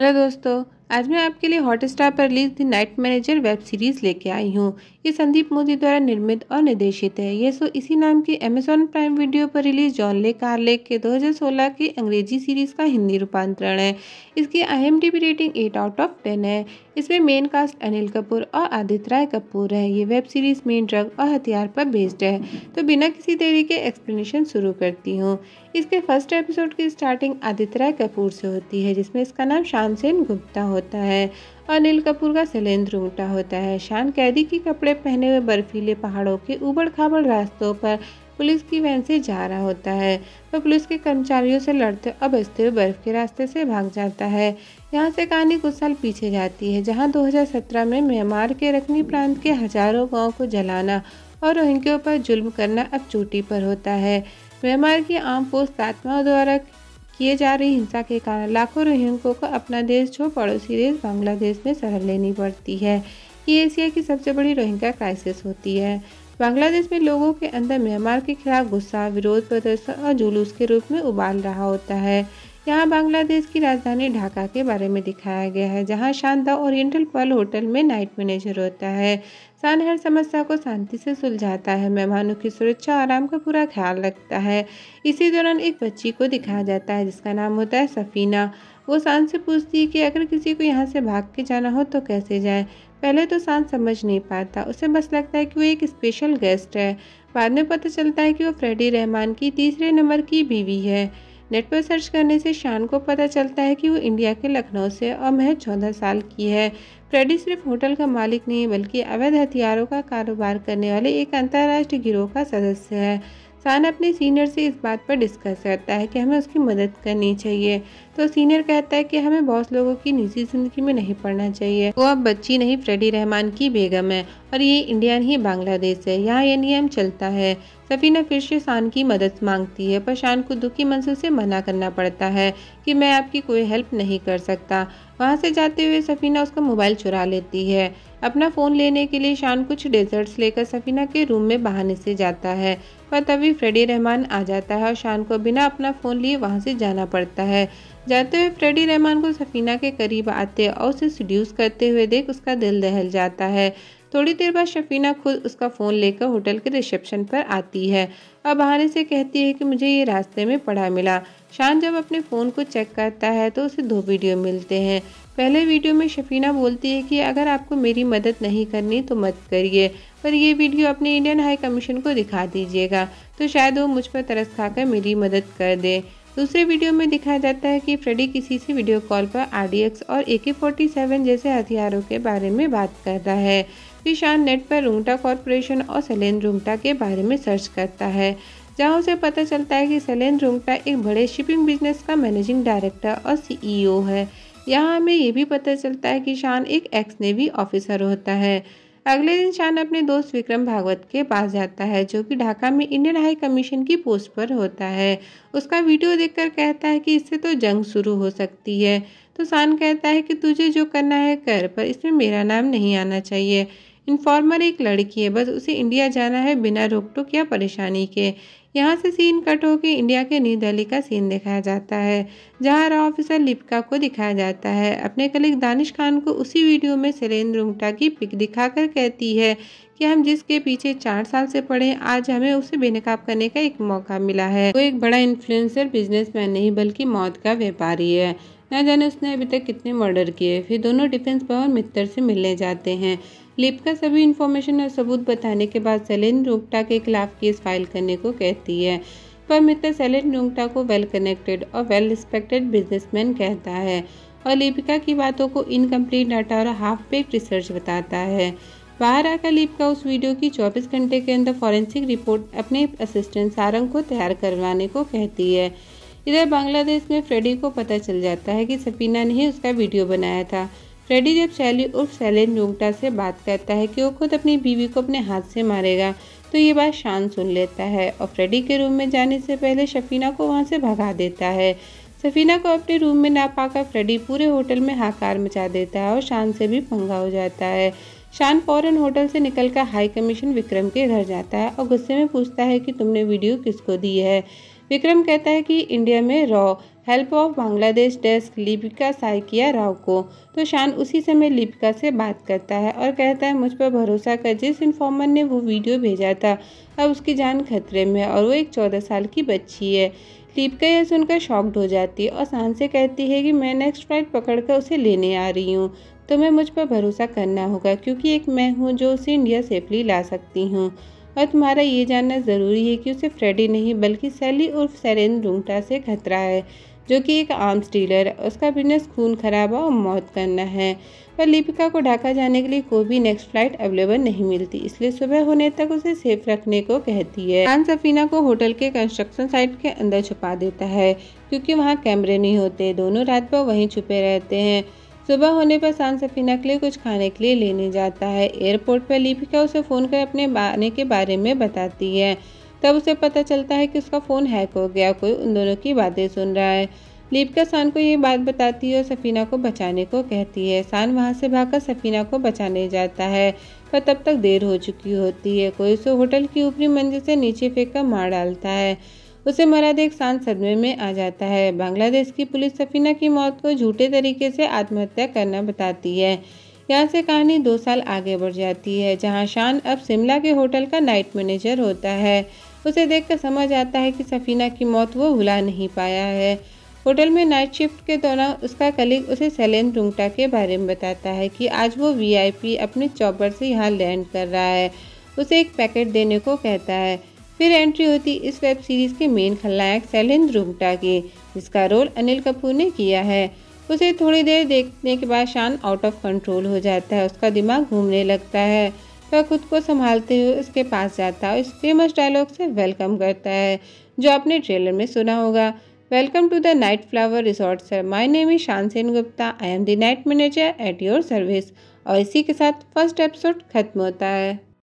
hello दोस्तों आज मैं आपके लिए हॉटस्टार पर release the night manager web series लेके आई हूँ ये संदीप मोदी द्वारा निर्मित और निर्देशित है ये सो इसी नाम की अमेजोन प्राइम वीडियो पर रिलीज जॉन ले कार्लेक के 2016 की अंग्रेजी सीरीज का हिंदी रूपांतरण है इसकी आई rating eight out of ten है इसमें मेन कास्ट अनिल कपूर और आदित्य राय कपूर है ये वेब सीरीज मेन ड्रग और हथियार पर बेस्ड है तो बिना किसी देरी के एक्सप्लेनेशन शुरू करती हूँ इसके फर्स्ट एपिसोड की स्टार्टिंग आदित्य राय कपूर से होती है जिसमें इसका नाम शाम सेन गुप्ता हो होता है अनिल कपूर का सिलेंद्र ऊँटा होता है शान कैदी के कपड़े पहने हुए बर्फीले पहाड़ों के उबड़ खाबड़ रास्तों पर पुलिस की वैन से जा रहा होता है वह तो पुलिस के कर्मचारियों से लड़ते अब बचते हुए बर्फ के रास्ते से भाग जाता है यहाँ से कहानी कुछ साल पीछे जाती है जहाँ 2017 में म्यांमार के रकनी प्रांत के हजारों गांव को जलाना और रोहिंग्यों पर जुल्म करना अब चोटी पर होता है म्यांमार की आम पोस्ट आत्माओं द्वारा किए जा रही हिंसा के कारण लाखों रोहिंग्यों को अपना देश छोड़ पड़ोसी देश बांग्लादेश में शरण लेनी पड़ती है ये एशिया की सबसे बड़ी रोहिंग्या क्राइसिस होती है बांग्लादेश में लोगों के अंदर म्यांमार के खिलाफ गुस्सा विरोध प्रदर्शन और जुलूस के रूप में उबाल रहा होता है यहाँ बांग्लादेश की राजधानी ढाका के बारे में दिखाया गया है जहाँ शानदार ओरिएंटल पर्ल होटल में नाइट मैनेजर होता है शान हर समस्या को शांति से सुलझाता है मेहमानों की सुरक्षा और आराम का पूरा ख्याल रखता है इसी दौरान एक बच्ची को दिखाया जाता है जिसका नाम होता है सफ़ीना वो शान से पूछती है कि अगर किसी को यहाँ से भाग के जाना हो तो कैसे जाए पहले तो शान समझ नहीं पाता उसे बस लगता है कि वो एक स्पेशल गेस्ट है बाद में पता चलता है कि वो फ्रेडी रहमान की तीसरे नंबर की बीवी है नेट पर सर्च करने से शान को पता चलता है कि वो इंडिया के लखनऊ से और महज चौदह साल की है फ्रेडी सिर्फ होटल का मालिक नहीं बल्कि अवैध हथियारों का कारोबार करने वाले एक अंतर्राष्ट्रीय गिरोह का सदस्य है शान अपने सीनियर से इस बात पर डिस्कस करता है कि हमें उसकी मदद करनी चाहिए तो सीनियर कहता है कि हमें बहुत लोगों की निजी जिंदगी में नहीं पढ़ना चाहिए वो अब बच्ची नहीं फ्रेडी रहमान की बेगम है और ये इंडिया नहीं बांग्लादेश है यहाँ ये नियम चलता है सफीना फिर से शान की मदद मांगती है पर शान को दुखी मन से उसे मना करना पड़ता है कि मैं आपकी कोई हेल्प नहीं कर सकता वहाँ से जाते हुए सफीना उसका मोबाइल चुरा लेती है अपना फ़ोन लेने के लिए शान कुछ डेजर्ट्स लेकर सफीना के रूम में बहाने से जाता है पर तभी फ्रेडी रहमान आ जाता है और शान को बिना अपना फ़ोन लिए वहाँ से जाना पड़ता है जाते हुए फ्रेडी रहमान को सफीना के करीब आते और उसे सड्यूस करते हुए देख उसका दिल दहल जाता है थोड़ी देर बाद शफीना खुद उसका फ़ोन लेकर होटल के रिसेप्शन पर आती है और बहाने से कहती है कि मुझे ये रास्ते में पढ़ा मिला शान जब अपने फ़ोन को चेक करता है तो उसे दो वीडियो मिलते हैं पहले वीडियो में शफीना बोलती है कि अगर आपको मेरी मदद नहीं करनी तो मत करिए पर ये वीडियो अपने इंडियन हाई कमीशन को दिखा दीजिएगा तो शायद वो मुझ पर तरस खाकर मेरी मदद कर दे दूसरे वीडियो में दिखाया जाता है कि फ्रेडी किसी से वीडियो कॉल पर आर और ए जैसे हथियारों के बारे में बात कर रहा है ईशान नेट पर रूंगटा कॉरपोरेशन और सलेन रूंगटा के बारे में सर्च करता है जहां उसे पता चलता है कि सलेन रूंगटा एक बड़े शिपिंग बिजनेस का मैनेजिंग डायरेक्टर और सीईओ e है यहाँ हमें यह भी पता चलता है कि शान एक एक्स नेवी ऑफिसर होता है अगले दिन शान अपने दोस्त विक्रम भागवत के पास जाता है जो कि ढाका में इंडियन हाई कमीशन की पोस्ट पर होता है उसका वीडियो देखकर कहता है कि इससे तो जंग शुरू हो सकती है तो शान कहता है कि तुझे जो करना है कर पर इसमें मेरा नाम नहीं आना चाहिए इनफॉर्मर एक लड़की है बस उसे इंडिया जाना है बिना रोक टोक या परेशानी के यहाँ से सीन कट के इंडिया के न्यू दिल्ली का सीन दिखाया जाता है जहाँ रॉ ऑफिसर लिपका को दिखाया जाता है अपने कलिक दानिश खान को उसी वीडियो में सलेन रुंगटा की पिक दिखाकर कहती है कि हम जिसके पीछे चार साल से पड़े आज हमें उसे बेनकाब करने का एक मौका मिला है वो एक बड़ा इन्फ्लुएंसर बिजनेसमैन नहीं बल्कि मौत का व्यापारी है न जाने उसने अभी तक कितने मर्डर किए फिर दोनों डिफेंस पावर मित्र से मिलने जाते हैं लिप का सभी इन्फॉर्मेशन और सबूत बताने के बाद सेलिन रोंगटा के खिलाफ केस फाइल करने को कहती है पर मित्र सेलिन रोंगटा को वेल कनेक्टेड और वेल रिस्पेक्टेड बिजनेसमैन कहता है और लिपिका की बातों को इनकम्प्लीट डाटा और हाफ पेक रिसर्च बताता है बाहर आकर लिपका उस वीडियो की 24 घंटे के अंदर फॉरेंसिक रिपोर्ट अपने असिस्टेंट सारंग को तैयार करवाने को कहती है इधर बांग्लादेश में फ्रेडी को पता चल जाता है कि सपीना ने ही उसका वीडियो बनाया था फ्रेडी जब शैली उर्फ शैलेन जोंगटा से बात करता है कि वो खुद अपनी बीवी को अपने हाथ से मारेगा तो ये बात शान सुन लेता है और फ्रेडी के रूम में जाने से पहले शफीना को वहाँ से भगा देता है सफीना को अपने रूम में ना पाकर फ्रेडी पूरे होटल में हाकार मचा देता है और शान से भी पंगा हो जाता है शान फौरन होटल से निकलकर हाई कमीशन विक्रम के घर जाता है और गुस्से में पूछता है कि तुमने वीडियो किसको दी है विक्रम कहता है कि इंडिया में रॉ help of Bangladesh desk Lipika Sai किया राव को तो शान उसी समय लिपिका से बात करता है और कहता है मुझ पर भरोसा कर जिस इन्फॉर्मर ने वो वीडियो भेजा था अब उसकी जान खतरे में है और वो एक चौदह साल की बच्ची है लिपिका यह सुनकर शॉक्ड हो जाती है और शान से कहती है कि मैं नेक्स्ट फ्लाइट पकड़कर उसे लेने आ रही हूँ तुम्हें तो मुझ पर भरोसा करना होगा क्योंकि एक मैं हूँ जो उसे इंडिया सेफली ला सकती हूँ और तुम्हारा ये जानना ज़रूरी है कि उसे फ्रेडी नहीं बल्कि सैली उर्फ सैरेन रूंगटा से खतरा है जो कि एक आम स्टीलर है उसका बिजनेस खून खराबा और मौत करना है पर लिपिका को ढाका जाने के लिए कोई भी नेक्स्ट फ्लाइट अवेलेबल नहीं मिलती इसलिए सुबह होने तक उसे सेफ रखने को कहती है खान सफीना को होटल के कंस्ट्रक्शन साइट के अंदर छुपा देता है क्योंकि वहाँ कैमरे नहीं होते दोनों रात भर वहीं छुपे रहते हैं सुबह होने पर शान सफीना के लिए कुछ खाने के लिए लेने जाता है एयरपोर्ट पर लिपिका उसे फ़ोन कर अपने आने के बारे में बताती है तब उसे पता चलता है कि उसका फ़ोन हैक हो गया कोई उन दोनों की बातें सुन रहा है लिपिका शान को ये बात बताती है और सफीना को बचाने को कहती है शान वहाँ से भागकर सफीना को बचाने जाता है पर तब तक देर हो चुकी होती है कोई उसे होटल की ऊपरी मंजिल से नीचे फेंक कर मार डालता है उसे मरा देख शांत सदमे में आ जाता है बांग्लादेश की पुलिस सफीना की मौत को झूठे तरीके से आत्महत्या करना बताती है यहाँ से कहानी दो साल आगे बढ़ जाती है जहाँ शान अब शिमला के होटल का नाइट मैनेजर होता है उसे देख समझ आता है कि सफीना की मौत वो भुला नहीं पाया है होटल में नाइट शिफ्ट के दौरान उसका कलीग उसे सैलेन रुंगटा के बारे में बताता है कि आज वो वीआईपी अपने चौपर से यहाँ लैंड कर रहा है उसे एक पैकेट देने को कहता है फिर एंट्री होती इस वेब सीरीज के मेन खलनायक शैलेंद्र हुड्डा की जिसका रोल अनिल कपूर ने किया है उसे थोड़ी देर देखने के बाद शान आउट ऑफ कंट्रोल हो जाता है उसका दिमाग घूमने लगता है वह खुद को संभालते हुए उसके पास जाता है और इस फेमस डायलॉग से वेलकम करता है जो आपने ट्रेलर में सुना होगा welcome to the night flower resort sir my name is Shaan Sen Gupta I am the night manager at your service और इसी के साथ फर्स्ट एपिसोड खत्म होता है